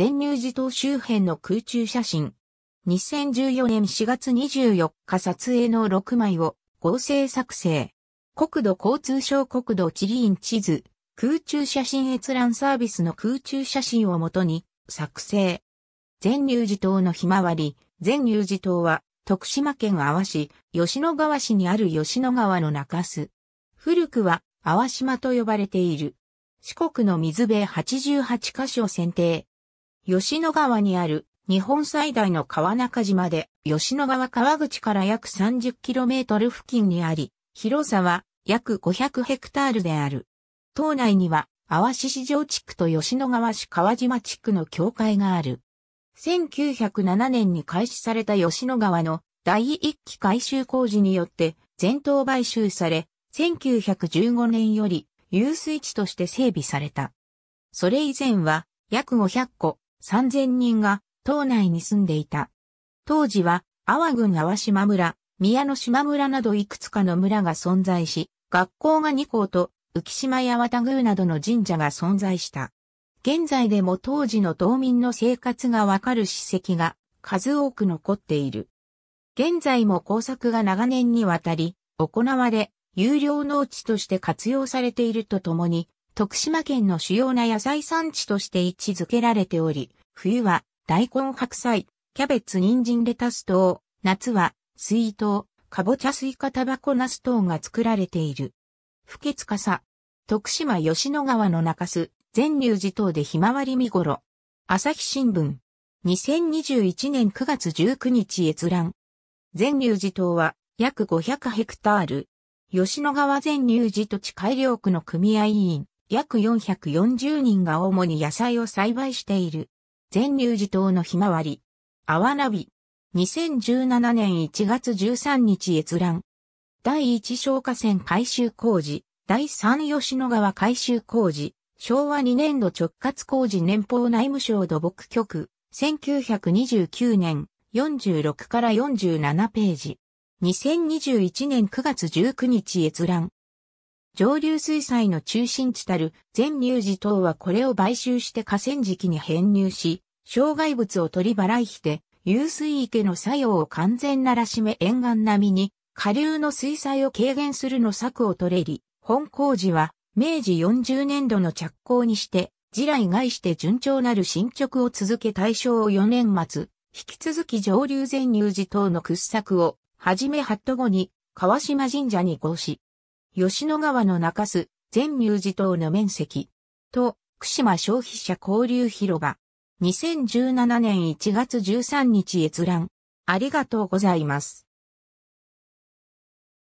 全入寺島周辺の空中写真。2014年4月24日撮影の6枚を合成作成。国土交通省国土地理院地図、空中写真閲覧サービスの空中写真をもとに作成。全入寺島のひまわり、全入寺島は徳島県阿波市、吉野川市にある吉野川の中洲。古くは阿波島と呼ばれている。四国の水辺88カ所選定。吉野川にある日本最大の川中島で、吉野川川口から約 30km 付近にあり、広さは約500ヘクタールである。島内には、淡市市場地区と吉野川市川島地区の境界がある。1907年に開始された吉野川の第一期改修工事によって全島買収され、1915年より遊水地として整備された。それ以前は約500個、3000人が島内に住んでいた。当時は、阿波郡阿波島村、宮の島村などいくつかの村が存在し、学校が2校と、浮島や綿宮などの神社が存在した。現在でも当時の島民の生活がわかる史跡が数多く残っている。現在も工作が長年にわたり行われ、有料農地として活用されているとともに、徳島県の主要な野菜産地として位置づけられており、冬は大根白菜、キャベツ人参レタス等、夏は水筒、かぼちゃスイカタバコナス等が作られている。不潔かさ、徳島吉野川の中洲、全流寺等でひまわり見頃。朝日新聞。2021年9月19日閲覧。全流寺等は約500ヘクタール。吉野川全流寺土地改良区の組合員、約440人が主に野菜を栽培している。全粒寺島のひまわり。あわなび。2017年1月13日閲覧。第1消火栓改修工事。第3吉野川改修工事。昭和2年度直轄工事年報内務省土木局。1929年46から47ページ。2021年9月19日閲覧。上流水彩の中心地たる全乳児等はこれを買収して河川敷に編入し、障害物を取り払いして、湧水池の作用を完全ならしめ沿岸並みに、下流の水彩を軽減するの策を取れり、本工事は明治40年度の着工にして、地雷外して順調なる進捗を続け対象を4年末、引き続き上流全乳児等の掘削を、はじめハット後に、川島神社に合し、吉野川の中洲、全入寺島の面積。と、福島消費者交流広場。2017年1月13日閲覧。ありがとうございます。